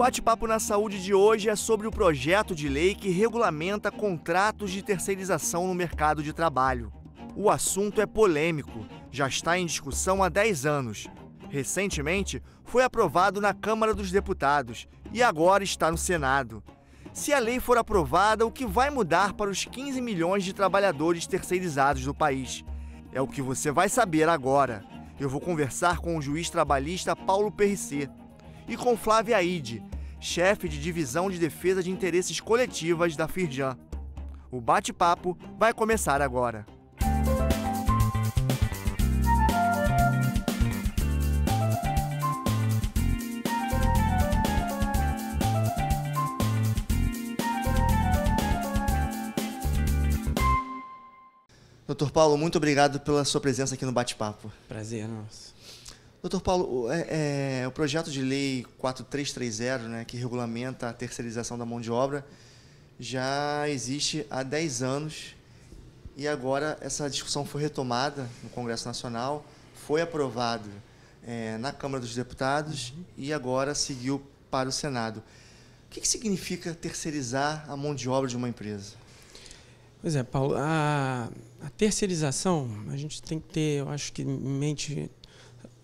bate-papo na saúde de hoje é sobre o projeto de lei que regulamenta contratos de terceirização no mercado de trabalho. O assunto é polêmico, já está em discussão há 10 anos. Recentemente, foi aprovado na Câmara dos Deputados e agora está no Senado. Se a lei for aprovada, o que vai mudar para os 15 milhões de trabalhadores terceirizados do país? É o que você vai saber agora. Eu vou conversar com o juiz trabalhista Paulo Perricet e com Flávia Aide, chefe de divisão de defesa de interesses coletivas da Firjan. O bate-papo vai começar agora. Doutor Paulo, muito obrigado pela sua presença aqui no bate-papo. Prazer, é nosso. Doutor Paulo, é, é, o projeto de lei 4330, né, que regulamenta a terceirização da mão de obra, já existe há 10 anos e agora essa discussão foi retomada no Congresso Nacional, foi aprovado é, na Câmara dos Deputados uhum. e agora seguiu para o Senado. O que, que, significa terceirizar a mão de obra de uma empresa? Pois é, Paulo, a, a terceirização, a gente tem que ter, eu acho que em mente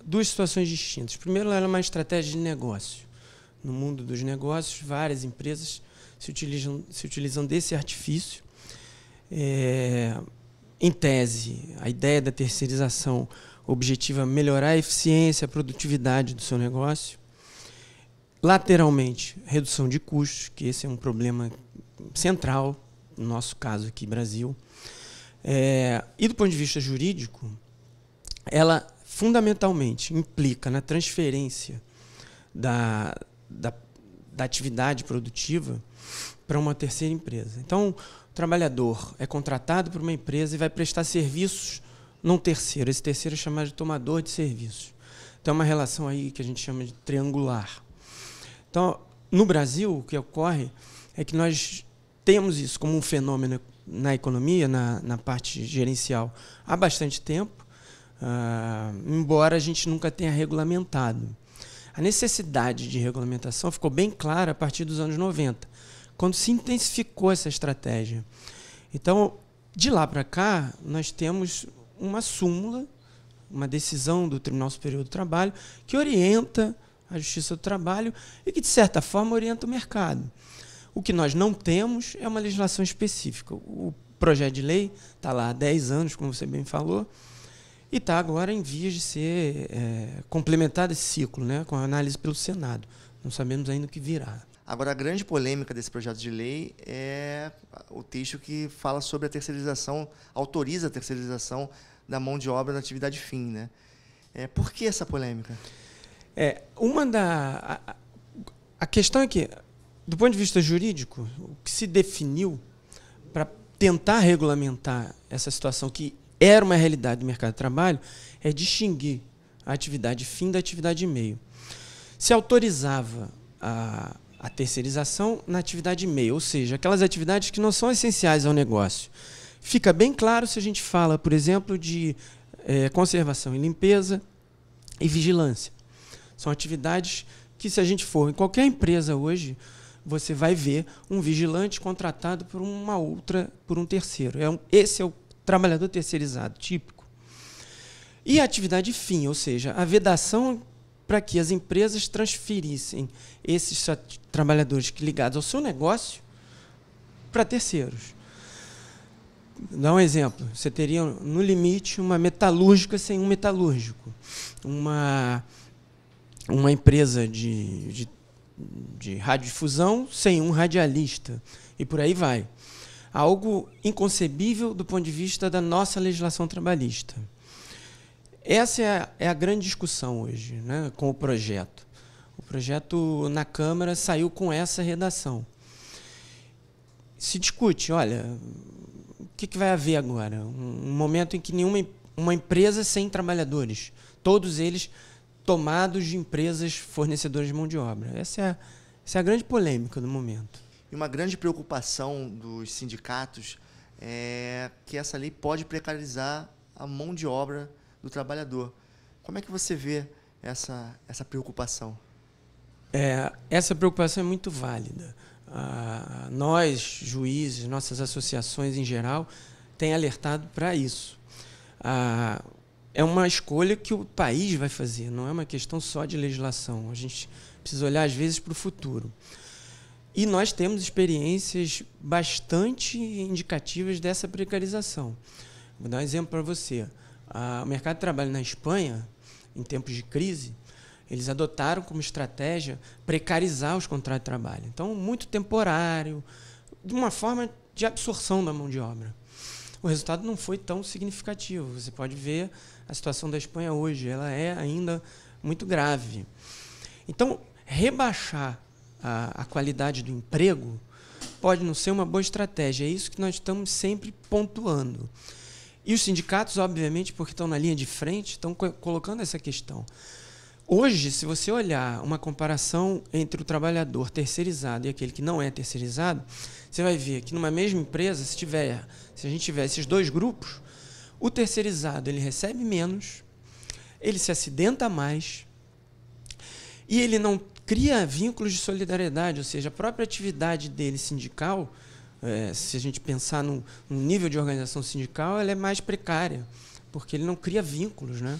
duas situações distintas. Primeiro, ela é uma estratégia de negócio. No mundo dos negócios, várias empresas se utilizam, se utilizam desse artifício. É, em tese, a ideia da terceirização objetiva é melhorar a eficiência, a produtividade do seu negócio. Lateralmente, redução de custos, que esse é um problema central, no nosso caso aqui, Brasil. É, e do ponto de vista jurídico, ela fundamentalmente implica na transferência da, da, da atividade produtiva para uma terceira empresa. Então, o trabalhador é contratado por uma empresa e vai prestar serviços num terceiro. Esse terceiro é chamado de tomador de serviços. Então, é uma relação aí que a gente chama de triangular. Então, no Brasil, o que ocorre é que nós temos isso como um fenômeno na economia, na, na parte gerencial, há bastante tempo uh, embora a gente nunca tenha regulamentado. A necessidade de regulamentação ficou bem clara a partir dos anos 90, quando se intensificou essa estratégia. Então, de lá para cá, nós temos uma súmula, uma decisão do Tribunal Superior do Trabalho, que orienta a Justiça do Trabalho e que, de certa forma, orienta o mercado. O que nós não temos é uma legislação específica. O projeto de lei está lá há 10 anos, como você bem falou, e está agora em vias de ser é, complementado esse ciclo, né, com a análise pelo Senado. Não sabemos ainda o que virá. Agora, a grande polêmica desse projeto de lei é o texto que fala sobre a terceirização, autoriza a terceirização da mão de obra na atividade fim. Né? É, por que essa polêmica? É, uma da. A, a questão é que, do ponto de vista jurídico, o que se definiu para tentar regulamentar essa situação que era uma realidade do mercado de trabalho, é distinguir a atividade fim da atividade meio. Se autorizava a, a terceirização na atividade meio, ou seja, aquelas atividades que não são essenciais ao negócio. Fica bem claro se a gente fala, por exemplo, de é, conservação e limpeza e vigilância. São atividades que, se a gente for em qualquer empresa hoje, você vai ver um vigilante contratado por uma outra, por um terceiro. É um, esse é o trabalhador terceirizado típico. E a atividade fim, ou seja, a vedação para que as empresas transferissem esses trabalhadores ligados ao seu negócio para terceiros. Dá um exemplo. Você teria, no limite, uma metalúrgica sem um metalúrgico. Uma, uma empresa de, de, de radiodifusão sem um radialista. E por aí vai algo inconcebível do ponto de vista da nossa legislação trabalhista. Essa é a, é a grande discussão hoje né, com o projeto. O projeto na Câmara saiu com essa redação. Se discute, olha, o que, que vai haver agora? Um, um momento em que nenhuma uma empresa sem trabalhadores, todos eles tomados de empresas fornecedoras de mão de obra. Essa é a, essa é a grande polêmica do momento uma grande preocupação dos sindicatos é que essa lei pode precarizar a mão de obra do trabalhador. Como é que você vê essa, essa preocupação? É, essa preocupação é muito válida. Ah, nós, juízes, nossas associações em geral, têm alertado para isso. Ah, é uma escolha que o país vai fazer, não é uma questão só de legislação. A gente precisa olhar, às vezes, para o futuro. E nós temos experiências bastante indicativas dessa precarização. Vou dar um exemplo para você. o mercado de trabalho na Espanha, em tempos de crise, eles adotaram como estratégia precarizar os contratos de trabalho. Então, muito temporário, de uma forma de absorção da mão de obra. O resultado não foi tão significativo. Você pode ver a situação da Espanha hoje, ela é ainda muito grave. Então, rebaixar a, a qualidade do emprego, pode não ser uma boa estratégia. É isso que nós estamos sempre pontuando. E os sindicatos, obviamente, porque estão na linha de frente, estão co colocando essa questão. Hoje, se você olhar uma comparação entre o trabalhador terceirizado e aquele que não é terceirizado, você vai ver que numa mesma empresa, se tiver, se a gente tiver esses dois grupos, o terceirizado ele recebe menos, ele se acidenta mais e ele não cria vínculos de solidariedade, ou seja, a própria atividade dele sindical, é, se a gente pensar num, num, nível de organização sindical, ela é mais precária, porque ele não cria vínculos. Né?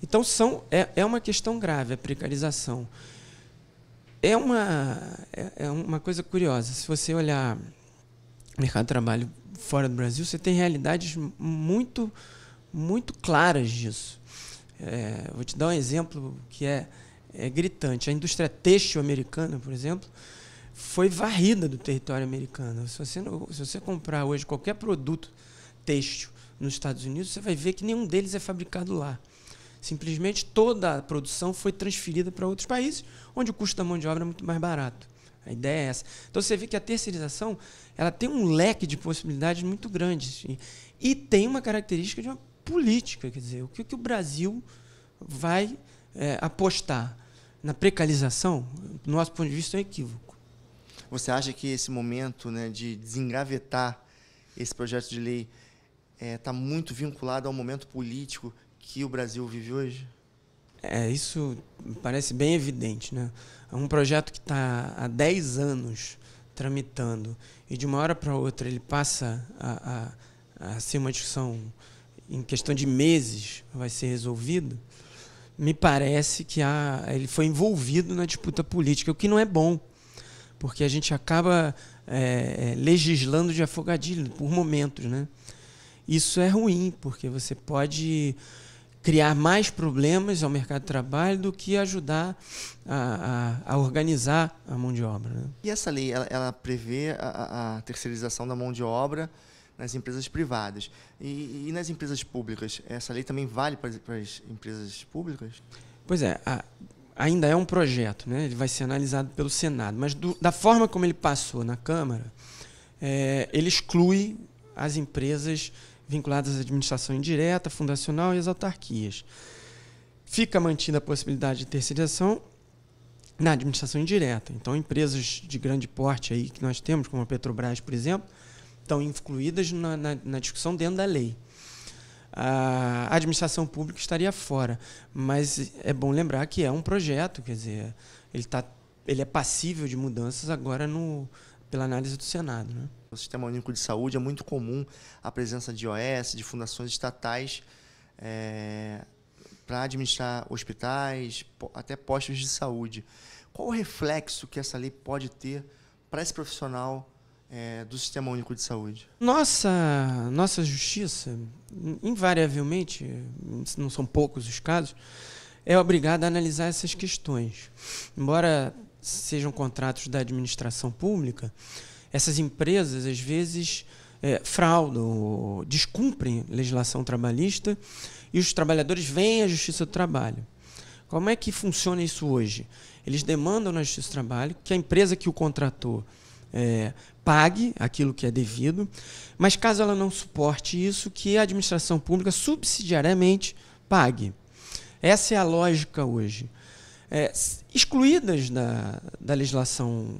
Então são, é, é uma questão grave a precarização. É uma, é, é uma coisa curiosa. Se você olhar o mercado de trabalho fora do Brasil, você tem realidades muito, muito claras disso. É, vou te dar um exemplo que é é, gritante. A indústria têxtil americana, por exemplo, foi varrida do território americano. Se você, se você comprar hoje qualquer produto têxtil nos Estados Unidos, você vai ver que nenhum deles é fabricado lá. Simplesmente toda a produção foi transferida para outros países, onde o custo da mão de obra é muito mais barato. A ideia é essa. Então você vê que a terceirização ela tem um leque de possibilidades muito grandes assim. e, e tem uma característica de uma política, quer dizer, o que, que o Brasil vai é, apostar? na precarização, do nosso ponto de vista, é um equívoco. Você acha que esse momento né, de desengavetar esse projeto de lei está é, tá muito vinculado ao momento político que o Brasil vive hoje? É, isso parece bem evidente. Né? É um projeto que está há 10 anos tramitando e de uma hora para outra ele passa a, a, a ser uma discussão em questão de meses vai ser resolvido me parece que a ele foi envolvido na disputa política, o que não é bom, porque a gente acaba é, é, legislando de afogadilho por momentos. Né? Isso é ruim, porque você pode criar mais problemas ao mercado de trabalho do que ajudar a, a, a organizar a mão de obra. Né? E essa lei, ela, ela prevê a, a terceirização da mão de obra nas empresas privadas. E, e nas empresas públicas, essa lei também vale para, para as empresas públicas? Pois é, a, ainda é um projeto, né? ele vai ser analisado pelo Senado, mas do, da forma como ele passou na Câmara, é, ele exclui as empresas vinculadas à administração indireta, fundacional e às autarquias. Fica mantida a possibilidade de terceirização na administração indireta. Então, empresas de grande porte aí que nós temos, como a Petrobras, por exemplo, estão incluídas na, na, na discussão dentro da lei. A administração pública estaria fora, mas é bom lembrar que é um projeto, quer dizer, ele, tá, ele é passível de mudanças agora no, pela análise do Senado. Né? No Sistema Único de Saúde é muito comum a presença de OS, de fundações estatais é, para administrar hospitais, até postos de saúde. Qual o reflexo que essa lei pode ter para esse profissional é, do Sistema Único de Saúde? Nossa, nossa justiça, invariavelmente, não são poucos os casos, é obrigada a analisar essas questões. Embora sejam contratos da administração pública, essas empresas, às vezes, é, fraudam, descumprem legislação trabalhista e os trabalhadores vêm à Justiça do Trabalho. Como é que funciona isso hoje? Eles demandam na Justiça do Trabalho que a empresa que o contratou é, pague aquilo que é devido, mas caso ela não suporte isso, que a administração pública subsidiariamente pague. Essa é a lógica hoje. É, excluídas da, da legislação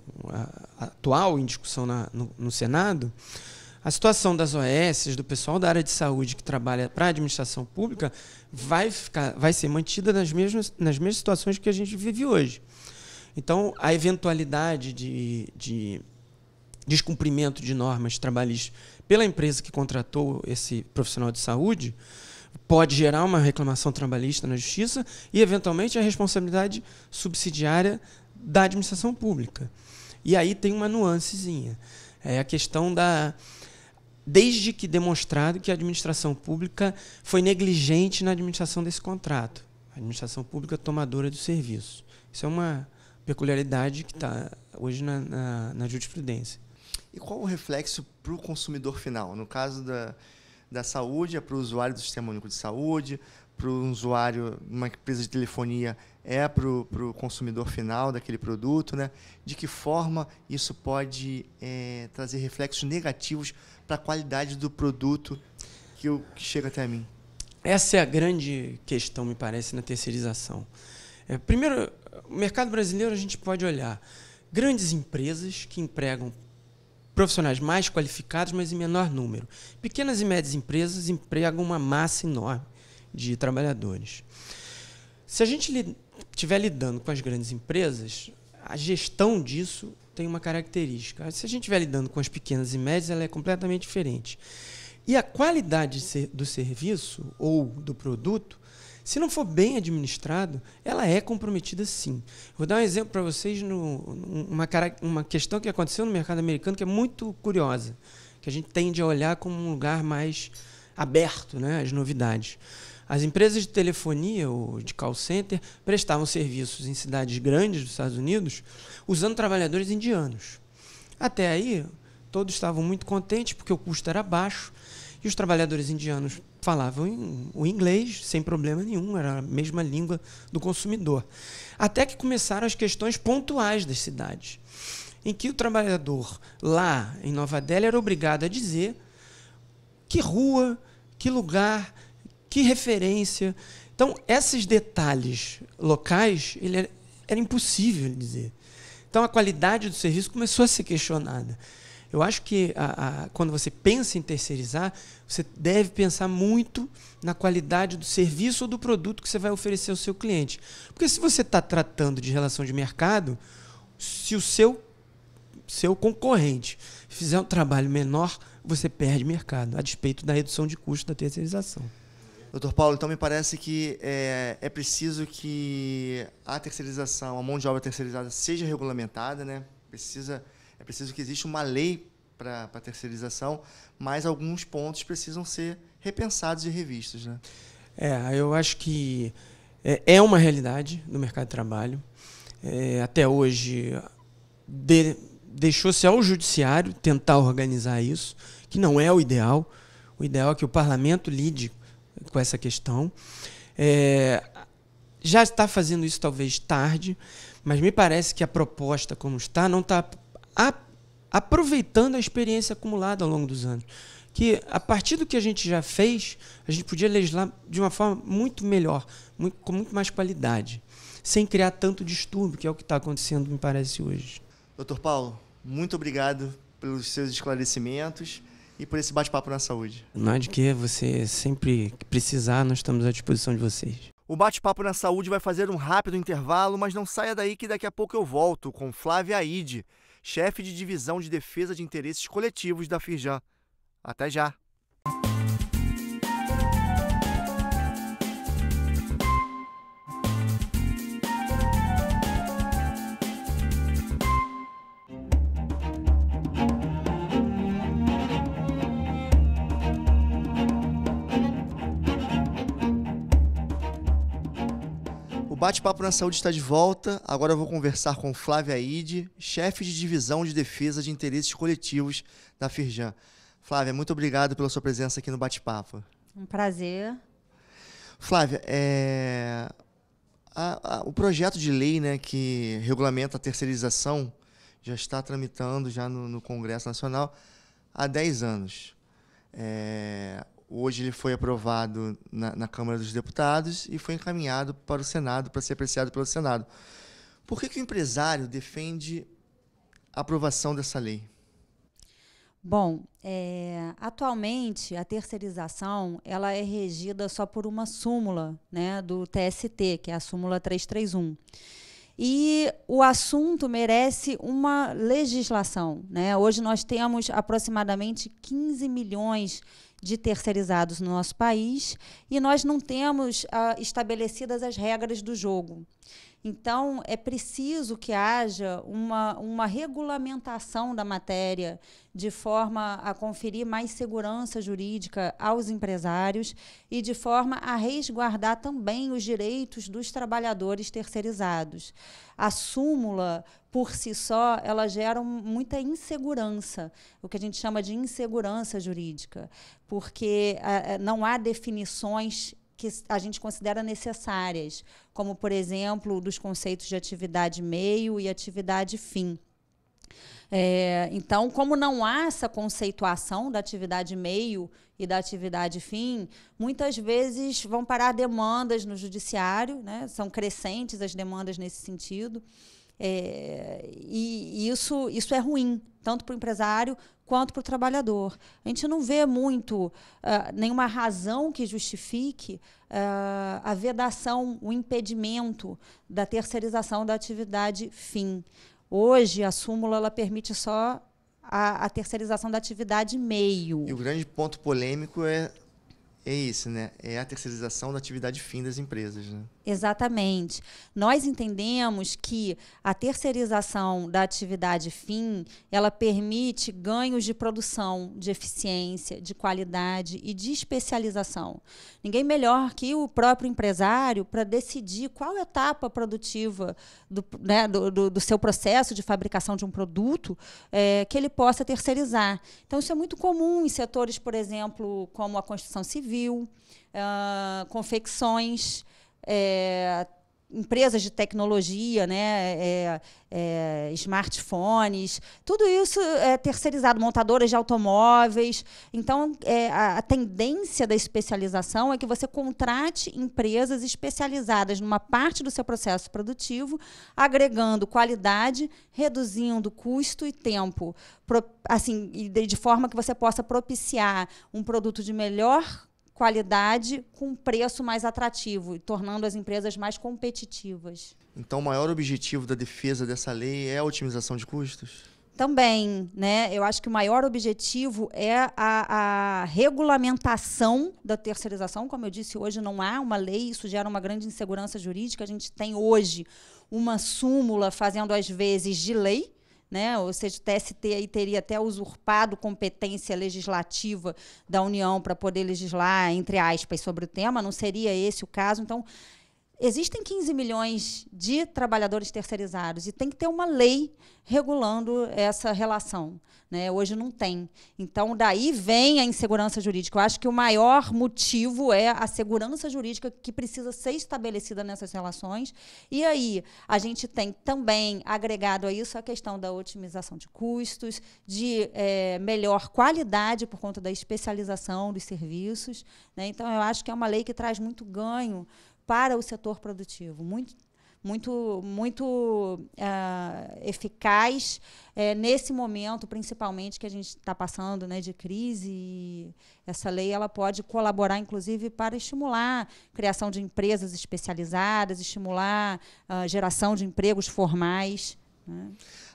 atual em discussão na, no, no Senado, a situação das OS, do pessoal da área de saúde que trabalha para a administração pública, vai, ficar, vai ser mantida nas mesmas, nas mesmas situações que a gente vive hoje. Então, a eventualidade de, de descumprimento de normas trabalhistas pela empresa que contratou esse profissional de saúde, pode gerar uma reclamação trabalhista na justiça e, eventualmente, a responsabilidade subsidiária da administração pública. E aí tem uma nuancezinha. É a questão da. Desde que demonstrado que a administração pública foi negligente na administração desse contrato, a administração pública tomadora do serviço. Isso é uma peculiaridade que está hoje na, na, na jurisprudência. E qual o reflexo para o consumidor final? No caso da, da saúde, é para o usuário do Sistema Único de Saúde, para o usuário, de uma empresa de telefonia, é para o consumidor final daquele produto, né? De que forma isso pode é, trazer reflexos negativos para a qualidade do produto que, eu, que chega até mim? Essa é a grande questão, me parece, na terceirização. É, primeiro, o mercado brasileiro a gente pode olhar grandes empresas que empregam profissionais mais qualificados, mas em menor número. Pequenas e médias empresas empregam uma massa enorme de trabalhadores. Se a gente estiver lidando com as grandes empresas, a gestão disso tem uma característica. Se a gente estiver lidando com as pequenas e médias, ela é completamente diferente. E a qualidade do serviço ou do produto se não for bem administrado, ela é comprometida sim. Vou dar um exemplo para vocês, no, uma, uma questão que aconteceu no mercado americano que é muito curiosa, que a gente tende a olhar como um lugar mais aberto né, às novidades. As empresas de telefonia ou de call center prestavam serviços em cidades grandes dos Estados Unidos usando trabalhadores indianos. Até aí, todos estavam muito contentes porque o custo era baixo e os trabalhadores indianos falavam o inglês sem problema nenhum, era a mesma língua do consumidor. Até que começaram as questões pontuais das cidades, em que o trabalhador lá em Nova Delhi era obrigado a dizer que rua, que lugar, que referência. Então, esses detalhes locais, ele era, era impossível dizer. Então, a qualidade do serviço começou a ser questionada. Eu acho que a, a, quando você pensa em terceirizar, você deve pensar muito na qualidade do serviço ou do produto que você vai oferecer ao seu cliente. Porque se você está tratando de relação de mercado, se o seu, seu concorrente fizer um trabalho menor, você perde mercado, a despeito da redução de custo da terceirização. Doutor Paulo, então me parece que é, é, preciso que a terceirização, a mão de obra terceirizada seja regulamentada, né? Precisa é preciso que exista uma lei para a terceirização, mas alguns pontos precisam ser repensados e revistos. Né? É, eu acho que é, é uma realidade no mercado de trabalho. É, até hoje, de, deixou-se ao judiciário tentar organizar isso, que não é o ideal. O ideal é que o parlamento lide com essa questão. É, já está fazendo isso talvez tarde, mas me parece que a proposta como está não está a, aproveitando a experiência acumulada ao longo dos anos. Que a partir do que a gente já fez, a gente podia legislar de uma forma muito melhor, muito, com muito mais qualidade, sem criar tanto distúrbio, que é o que está acontecendo, me parece, hoje. Doutor Paulo, muito obrigado pelos seus esclarecimentos e por esse bate-papo na saúde. Não é de que você sempre que precisar, nós estamos à disposição de vocês. O bate-papo na saúde vai fazer um rápido intervalo, mas não saia daí que daqui a pouco eu volto com Flávia Aide, chefe de divisão de defesa de interesses coletivos da Firjan. Até já! Bate-papo na Saúde está de volta. Agora eu vou conversar com Flávia Aide, chefe de divisão de defesa de interesses coletivos da Firjan. Flávia, muito obrigado pela sua presença aqui no Bate-Papo. Um prazer. Flávia, é... a, a, o projeto de lei né, que regulamenta a terceirização já está tramitando já no, no Congresso Nacional há 10 anos. É... Hoje ele foi aprovado na, na, Câmara dos Deputados e foi encaminhado para o Senado para ser apreciado pelo Senado. Por que, que o empresário defende a aprovação dessa lei? Bom, é, atualmente a terceirização ela é regida só por uma súmula né, do TST, que é a súmula 331. E o assunto merece uma legislação. Né? Hoje nós temos aproximadamente 15 milhões de terceirizados no nosso país e nós não temos ah, estabelecidas as regras do jogo. Então, é preciso que haja uma, uma regulamentação da matéria, de forma a conferir mais segurança jurídica aos empresários e de forma a resguardar também os direitos dos trabalhadores terceirizados. A súmula, por si só, ela gera muita insegurança, o que a gente chama de insegurança jurídica, porque a, eh, eh, não há definições que a gente considera necessárias, como, por exemplo, dos conceitos de atividade meio e atividade fim. É, então, como não há essa conceituação da atividade meio e da atividade fim, muitas vezes vão parar demandas no judiciário, né? são crescentes as demandas nesse sentido. É, e isso, isso é ruim, tanto para o empresário quanto para o trabalhador. A gente não vê muito uh, nenhuma razão que justifique uh, a vedação, o impedimento da terceirização da atividade fim. Hoje, a súmula ela permite só a, a terceirização da atividade meio. E o grande ponto polêmico é é isso, né? É a terceirização da atividade fim das empresas, né? Exatamente. Nós entendemos que a terceirização da atividade fim, ela permite ganhos de produção, de eficiência, de qualidade e de especialização. Ninguém melhor que o próprio empresário para decidir qual etapa produtiva do, né, do, do, do, seu processo de fabricação de um produto é, que ele possa terceirizar. Então, isso é muito comum em setores, por exemplo, como a construção civil, civil, uh, confecções, é, empresas de tecnologia, né, é, é, smartphones, tudo isso é terceirizado, montadoras de automóveis. Então, é, a, a, tendência da especialização é que você contrate empresas especializadas numa parte do seu processo produtivo, agregando qualidade, reduzindo custo e tempo, pro, assim, de, de forma que você possa propiciar um produto de melhor qualidade com preço mais atrativo, tornando as empresas mais competitivas. Então, o maior objetivo da defesa dessa lei é a otimização de custos? Também, né? Eu acho que o maior objetivo é a, a, regulamentação da terceirização. Como eu disse, hoje não há uma lei, isso gera uma grande insegurança jurídica. A gente tem hoje uma súmula fazendo, às vezes, de lei, né? Ou seja, o TST aí teria até usurpado competência legislativa da União para poder legislar, entre aspas, sobre o tema, não seria esse o caso. Então, existem 15 milhões de trabalhadores terceirizados e tem que ter uma lei regulando essa relação. Né? Hoje não tem. Então, daí vem a insegurança jurídica. Eu acho que o maior motivo é a segurança jurídica que precisa ser estabelecida nessas relações. E aí, a gente tem também agregado a isso a questão da otimização de custos, de é, melhor qualidade por conta da especialização dos serviços. Né? Então, eu acho que é uma lei que traz muito ganho para o setor produtivo, muito muito, muito uh, eficaz é, nesse momento, principalmente que a gente está passando né, de crise. E essa lei ela pode colaborar, inclusive, para estimular a criação de empresas especializadas, estimular a uh, geração de empregos formais. Né?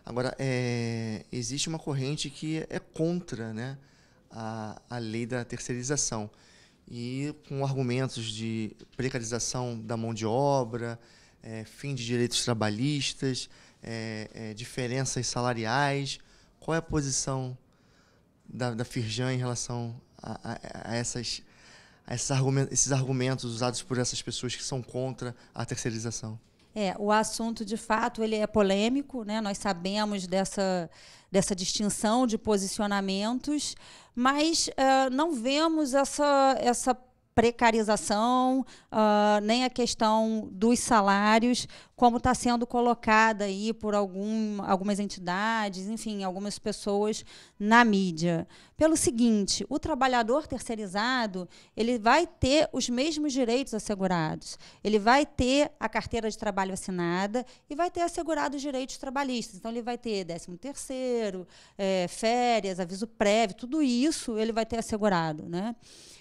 Agora, é, existe uma corrente que é contra né, a, a lei da terceirização e com argumentos de precarização da mão de obra, é, fim de direitos trabalhistas, é, é, diferenças salariais. Qual é a posição da, da Firjan em relação a, a, a, essas, a esses, argumentos, esses argumentos usados por essas pessoas que são contra a terceirização? É, o assunto, de fato, ele é polêmico, né? nós sabemos dessa, dessa distinção de posicionamentos, mas uh, não vemos essa, essa precarização, uh, nem a questão dos salários, como está sendo colocada aí por algum, algumas entidades, enfim, algumas pessoas na mídia. Pelo seguinte, o trabalhador terceirizado ele vai ter os mesmos direitos assegurados. Ele vai ter a carteira de trabalho assinada e vai ter assegurado os direitos trabalhistas. Então ele vai ter 13 terceiro, é, férias, aviso prévio, tudo isso ele vai ter assegurado, né?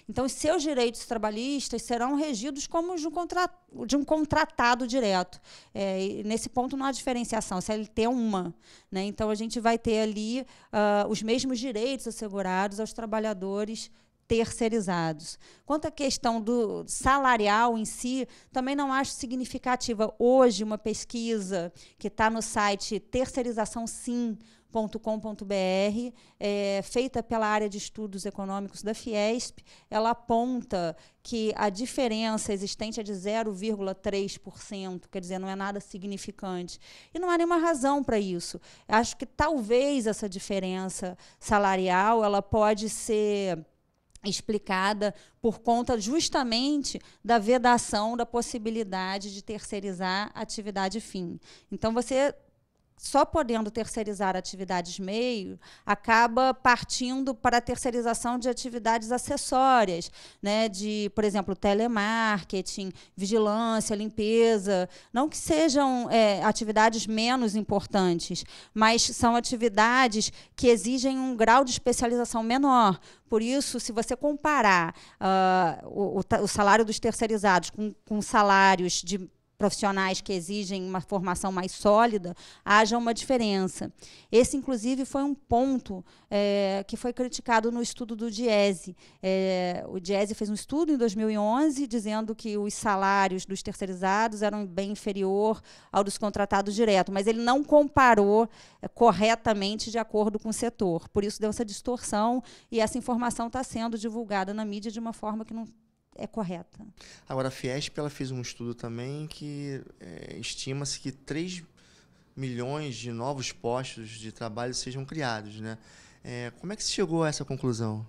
Então, os seus direitos trabalhistas serão regidos como de um, de um contratado direto. É, nesse ponto não há diferenciação, se é ele tem uma. Né? Então, a gente vai ter ali uh, os mesmos direitos assegurados aos trabalhadores terceirizados. Quanto à questão do salarial em si, também não acho significativa hoje uma pesquisa que está no site Terceirização Sim .com.br, é, feita pela área de estudos econômicos da Fiesp, ela aponta que a diferença existente é de 0,3%, quer dizer, não é nada significante. E não há nenhuma razão para isso. Acho que talvez essa diferença salarial ela pode ser explicada por conta justamente da vedação da possibilidade de terceirizar atividade fim. Então você só podendo terceirizar atividades meio, acaba partindo para a terceirização de atividades acessórias, né? de, por exemplo, telemarketing, vigilância, limpeza. Não que sejam é, atividades menos importantes, mas são atividades que exigem um grau de especialização menor. Por isso, se você comparar uh, o, o, salário dos terceirizados com, com salários de profissionais que exigem uma formação mais sólida, haja uma diferença. Esse, inclusive, foi um ponto é, que foi criticado no estudo do Diese. É, o Diese fez um estudo em 2011 dizendo que os salários dos terceirizados eram bem inferior ao dos contratados direto, mas ele não comparou é, corretamente de acordo com o setor. Por isso deu essa distorção e essa informação está sendo divulgada na mídia de uma forma que não é correta. Agora, a Fiesp ela fez um estudo também que é, estima-se que 3 milhões de novos postos de trabalho sejam criados. Né? É, como é que se chegou a essa conclusão?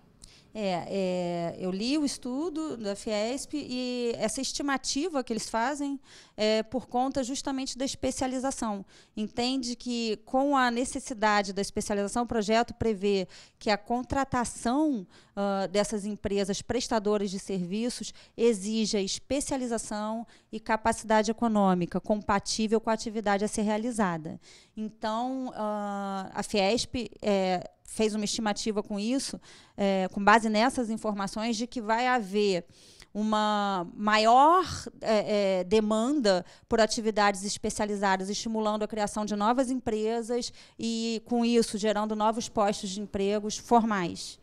É, é, eu li o estudo da Fiesp e essa estimativa que eles fazem é por conta justamente da especialização. Entende que, com a necessidade da especialização, o projeto prevê que a contratação uh, dessas empresas prestadoras de serviços exija especialização e capacidade econômica compatível com a atividade a ser realizada. Então, uh, a Fiesp é, fez uma estimativa com isso, é, com base nessas informações, de que vai haver uma maior é, é, demanda por atividades especializadas, estimulando a criação de novas empresas e, com isso, gerando novos postos de empregos formais.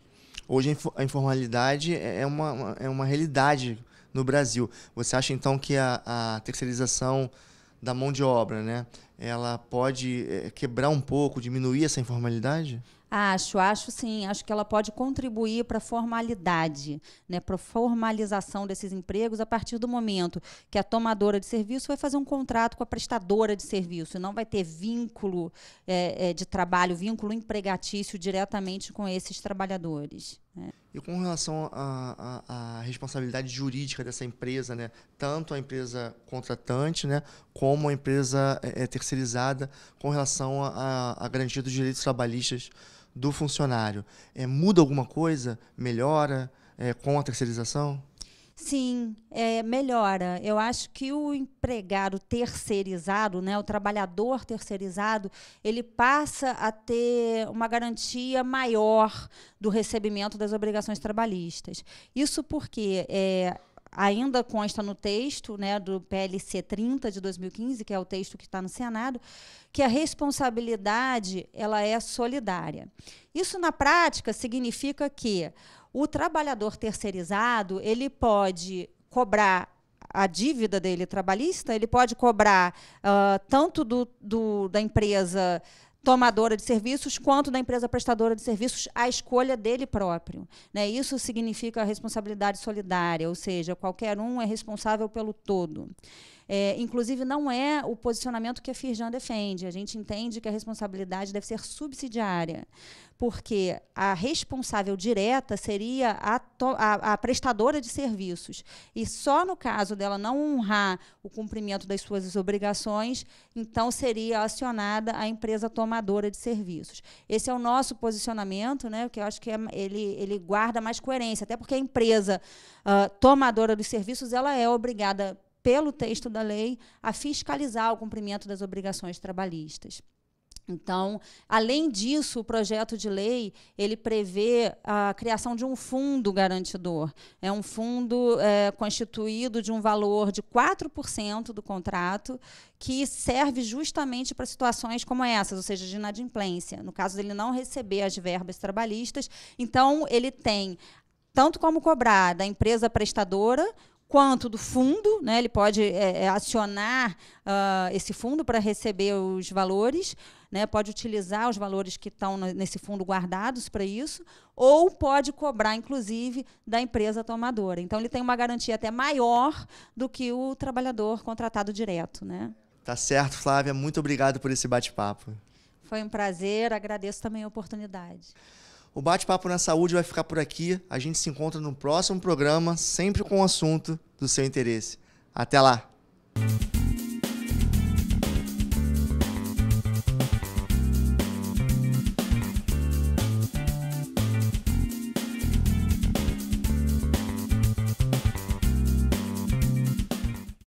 Hoje, a informalidade é, é uma, é uma realidade no Brasil. Você acha, então, que a, a terceirização da mão de obra, né? Ela pode eh, quebrar um pouco, diminuir essa informalidade? Acho, acho sim. Acho que ela pode contribuir para a formalidade, né, para a formalização desses empregos a partir do momento que a tomadora de serviço vai fazer um contrato com a prestadora de serviço e não vai ter vínculo é, é, de trabalho, vínculo empregatício diretamente com esses trabalhadores. Né. E com relação à responsabilidade jurídica dessa empresa, né? tanto a empresa contratante né? como a empresa é, é terceirizada, com relação à garantia dos direitos trabalhistas do funcionário. É, muda alguma coisa? Melhora é, com a terceirização? Sim, é, melhora. Eu acho que o empregado terceirizado, né, o trabalhador terceirizado, ele passa a ter uma garantia maior do recebimento das obrigações trabalhistas. Isso porque é, ainda consta no texto né, do PLC 30 de 2015, que é o texto que está no Senado, que a responsabilidade ela é solidária. Isso, na prática, significa que o trabalhador terceirizado ele pode cobrar a dívida dele trabalhista, ele pode cobrar uh, tanto do, do, da empresa tomadora de serviços quanto da empresa prestadora de serviços a escolha dele próprio. Né? Isso significa responsabilidade solidária, ou seja, qualquer um é responsável pelo todo. É, inclusive, não é o posicionamento que a Firjan defende. A gente entende que a responsabilidade deve ser subsidiária, porque a responsável direta seria a, a, a prestadora de serviços. E só no caso dela não honrar o cumprimento das suas obrigações, então seria acionada a empresa tomadora de serviços. Esse é o nosso posicionamento, né, que eu acho que é, ele, ele guarda mais coerência, até porque a empresa uh, tomadora dos serviços ela é obrigada pelo texto da lei, a fiscalizar o cumprimento das obrigações trabalhistas. Então, além disso, o projeto de lei ele prevê a criação de um fundo garantidor. É um fundo é, constituído de um valor de 4% do contrato, que serve justamente para situações como essas, ou seja, de inadimplência. No caso dele não receber as verbas trabalhistas, então ele tem tanto como cobrar da empresa prestadora quanto do fundo, né? ele pode é, é acionar uh, esse fundo para receber os valores, né? pode utilizar os valores que estão nesse fundo guardados para isso, ou pode cobrar, inclusive, da empresa tomadora. Então, ele tem uma garantia até maior do que o trabalhador contratado direto. Né? Tá certo, Flávia. Muito obrigado por esse bate-papo. Foi um prazer, agradeço também a oportunidade. O bate-papo na saúde vai ficar por aqui. A gente se encontra no próximo programa, sempre com um assunto do seu interesse. Até lá!